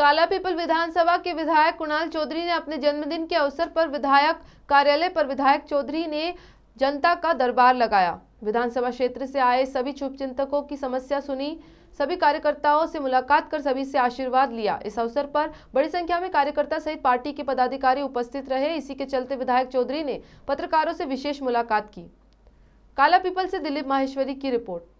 काला पीपल विधानसभा के विधायक कुणाल चौधरी ने अपने जन्मदिन के अवसर पर विधायक कार्यालय पर विधायक चौधरी ने जनता का दरबार लगाया विधानसभा क्षेत्र से आए सभी शुभ चिंतकों की समस्या सुनी सभी कार्यकर्ताओं से मुलाकात कर सभी से आशीर्वाद लिया इस अवसर पर बड़ी संख्या में कार्यकर्ता सहित पार्टी के पदाधिकारी उपस्थित रहे इसी के चलते विधायक चौधरी ने पत्रकारों से विशेष मुलाकात की काला पीपल से दिलीप माहेश्वरी की रिपोर्ट